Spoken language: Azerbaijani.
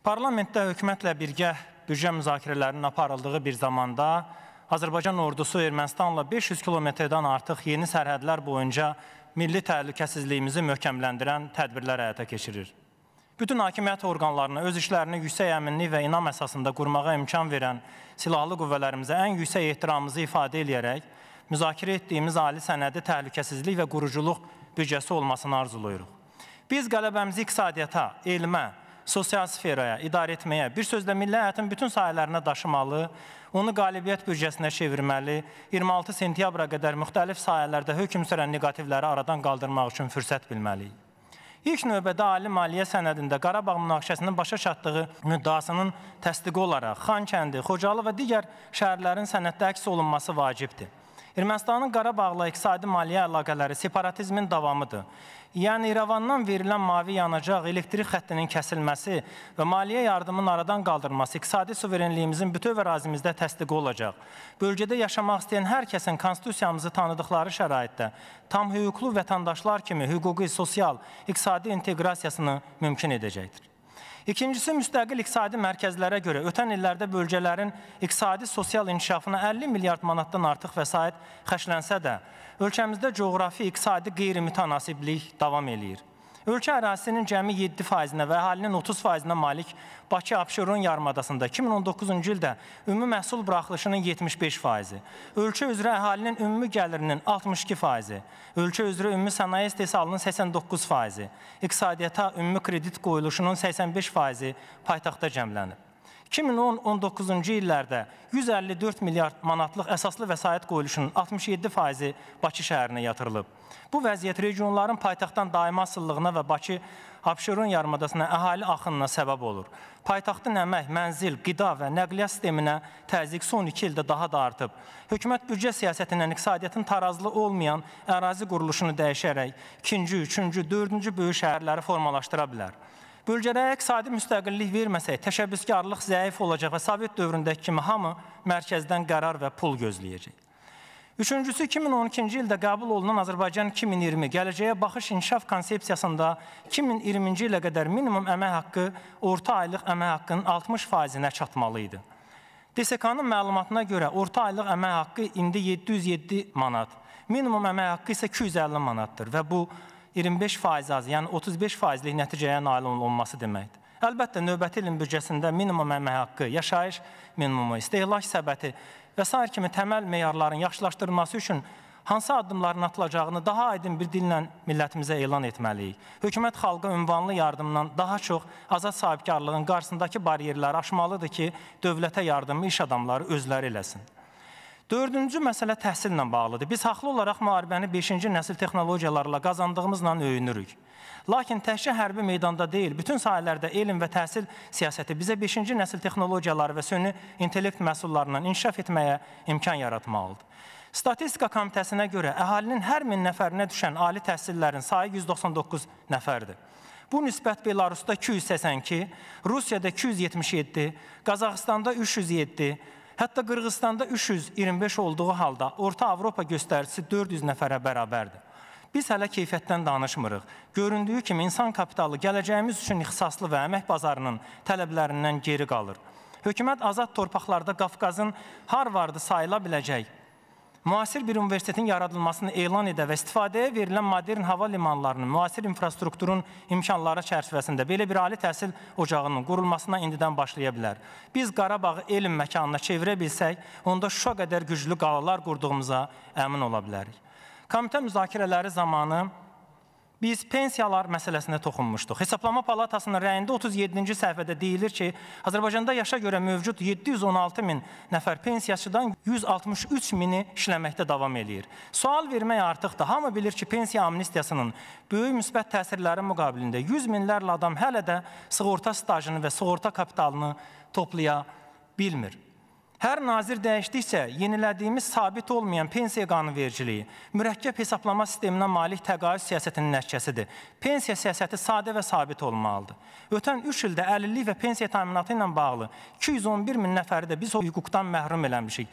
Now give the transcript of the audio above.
Parlamentdə hökumətlə birgə büdcə müzakirələrinin aparıldığı bir zamanda Azərbaycan ordusu Ermənistanla 500 kilometrdən artıq yeni sərhədlər boyunca milli təhlükəsizliyimizi möhkəmləndirən tədbirlər həyata keçirir. Bütün hakimiyyət orqanlarına öz işlərini yüksək əminlik və inam əsasında qurmağa imkan verən silahlı qüvvələrimizə ən yüksək ehtiramımızı ifadə edərək, müzakirə etdiyimiz ali sənədi təhlükəsizlik və quruculuq büdcəsi olmasını arzuluyuruq. Biz qələbəmizi iqtisadiyyata, elmə, sosial sferaya, idarə etməyə, bir sözlə milli həyatın bütün sahələrinə daşımalı, onu qalibiyyət büdcəsinə çevirməli, 26 sentyabra qədər müxtəlif sahələrdə hökm sürən neqativləri aradan qaldırmaq üçün fürsət bilməliyik. İlk növbədə Ali Maliyyə sənədində Qarabağ münaqişəsinin başa çatdığı müddəasının təsdiqi olaraq Xankəndi, Xocalı və digər şəhərlərin sənəddə əks olunması vacibdir. Ermənistanın Qarabağla iqtisadi maliyyə əlaqələri separatizmin davamıdır. Yəni İrəvandan verilən mavi yanacaq, elektrik xəttinin kəsilməsi və maliyyə yardımının aradan qaldırılması iqtisadi suverenliyimizin bütöv ərazimizdə təsdiqi olacaq. Bölgədə yaşamaq istəyən hər kəsin konstitusiyamızı tanıdıqları şəraitdə tam hüquqlu vətəndaşlar kimi hüquqi, sosial, iqtisadi inteqrasiyasını mümkün edəcəkdir. İkincisi, müstəqil iqtisadi mərkəzlərə görə ötən illərdə bölgələrin iqtisadi-sosial inkişafına 50 milyard manatdan artıq vəsait xərclənsə də, ölkəmizdə coğrafi-iqtisadi qeyri-mütənasiblik davam eləyir. Ölkə ərazisinin cəmi 7%-nə və əhalinin 30%-nə malik Bakı Abşeron yarımadasında 2019-cu ildə ümumi məhsul buraxılışının 75%-i, ölkə üzrə əhalinin ümumi gəlirinin 62%-i, ölkə üzrə ümumi sənaye istehsalının 89%-i, iqtisadiyyata ümumi kredit qoyuluşunun 85%-i paytaxtda cəmlənib. 2010-19-cu illərdə 154 milyard manatlıq əsaslı vəsait qoyuluşunun 67 faizi Bakı şəhərinə yatırılıb. Bu vəziyyət regionların paytaxtdan daimi asıllığına və Bakı Abşeron yarımadasına əhali axınına səbəb olur. Paytaxtın əmək, mənzil, qida və nəqliyyat sisteminə təzyiq son 2 ildə daha da artıb. Hökumət büdcə siyasətindən iqtisadiyyatın tarazlı olmayan ərazi quruluşunu dəyişərək 2-ci, 3-cü, 4-cü böyük şəhərləri formalaşdıra bilər. Bölgədə iqtisadi müstəqillik verməsək, təşəbbüskarlıq zəif olacaq və Sovet dövründəki kimi hamı mərkəzdən qərar və pul gözləyəcək. Üçüncüsü 2012-ci ildə qəbul olunan Azərbaycan 2020 gələcəyə baxış inkişaf konsepsiyasında 2020-ci ilə qədər minimum əmək haqqı orta aylıq əmək haqqının 60%-nə çatmalı idi. DSK-nın məlumatına görə orta aylıq əmək haqqı indi 707 manat, minimum əmək haqqı isə 250 manatdır və bu 25% az, yəni 35%lik nəticəyə nail olunması deməkdir. Əlbəttə, növbəti ilin büdcəsində minimum əmək haqqı, yaşayış minimumu, istehlak səbəti və s. kimi təməl meyarların yaxşılaşdırılması üçün hansı addımların atılacağını daha aydın bir dillə millətimizə elan etməliyik. Hökumət xalqa ünvanlı yardımdan daha çox azad sahibkarlığın qarşısındakı bariyerləri aşmalıdır ki, dövlətə yardımı iş adamları özləri eləsin. Dördüncü məsələ təhsillə bağlıdır. Biz haqlı olaraq müharibəni 5-ci nəsil texnologiyalarla qazandığımızla öyünürük. Lakin təkcə hərbi meydanda deyil, bütün sahələrdə elm və təhsil siyasəti bizə 5-ci nəsil texnologiyaları və süni intellekt məhsullarından inkişaf etməyə imkan yaratmalıdır. Statistika komitəsinə görə əhalinin hər 1000 nəfərinə düşən ali təhsillərin sayı 199 nəfərdir. Bu nisbət Belarusda 282, Rusiyada 277, Qazaxıstanda 307, Hətta Qırğızstanda 325 olduğu halda Orta Avropa göstəricisi 400 nəfərə bərabərdir. Biz hələ keyfiyyətdən danışmırıq. Göründüyü kimi insan kapitalı gələcəyimiz üçün ixtisaslı və əmək bazarının tələblərindən geri qalır. Hökumət azad torpaqlarda Qafqazın Harvardı sayıla biləcək müasir bir universitetin yaradılmasını elan edə və istifadəyə verilən modern hava limanlarının, müasir infrastrukturun imkanları çərçivəsində belə bir ali təhsil ocağının qurulmasına indidən başlaya bilər. Biz Qarabağı elm məkanına çevirə bilsək, onda Şuşa qədər güclü qalalar qurduğumuza əmin ola bilərik. Komitə müzakirələri zamanı biz pensiyalar məsələsinə toxunmuşduq. Hesablama Palatasının rəyində 37-ci səhifədə deyilir ki, Azərbaycanda yaşa görə mövcud 716 min nəfər pensiyaçıdan 163 mini işləməkdə davam eləyir. Sual vermək artıq da hamı bilir ki, pensiya amnistiyasının böyük müsbət təsirləri müqabilində 100 minlərlə adam hələ də sığorta stajını və sığorta kapitalını toplaya bilmir. Hər nazir dəyişdikcə yenilədiyimiz sabit olmayan pensiya qanunvericiliyi mürəkkəb hesablama sisteminə malik təqaüd siyasətinin nəticəsidir. Pensiya siyasəti sadə və sabit olmalıdır. Ötən 3 ildə əlillik və pensiya təminatı ilə bağlı 211 min nəfəri də biz hüquqdan məhrum eləmişik.